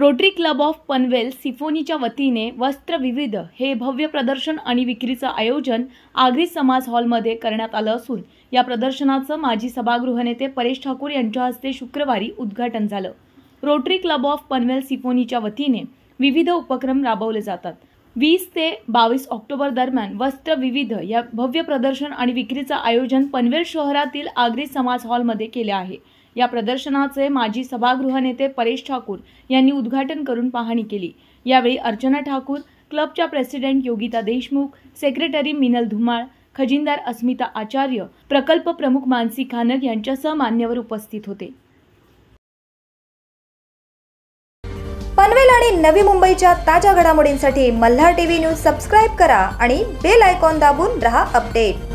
rotary Club of Panvel सिफोनीच्या वतीने वस्त्र विविध हे भव्य प्रदर्शन आणि विक्रीचं आयोजन आग्री समाज हॉलमध्ये करण्यात आलं असून या प्रदर्शनाचं माजी नेते परेश ठाकूर यांच्या हस्ते शुक्रवारी उद्घाटन झालं रोटरी क्लब ऑफ पनवेल सिफोनीच्या वतीने विविध उपक्रम राबवले जातात वीस ते बावीस ऑक्टोबर दरम्यान वस्त्र विविध या भव्य प्रदर्शन आणि विक्रीचं आयोजन पनवेल शहरातील आग्री समाज हॉलमध्ये केले आहे या प्रदर्शनाचे माजी सभागृह नेते परेश ठाकूर यांनी उद्घाटन करून पाहणी केली यावेळी अर्चना ठाकूर क्लबच्या प्रेसिडेंट योगिता देशमुख सेक्रेटरी मिनल धुमाळ खजिनदार अस्मिता आचार्य प्रकल्प प्रमुख मानसी खानक यांच्यासह मान्यवर उपस्थित होते पनवेल आणि नवी मुंबईच्या ताज्या घडामोडींसाठी मल्हार टीव्ही न्यूज सबस्क्राईब करा आणि बेल आयकॉन दाबून रहा अपडेट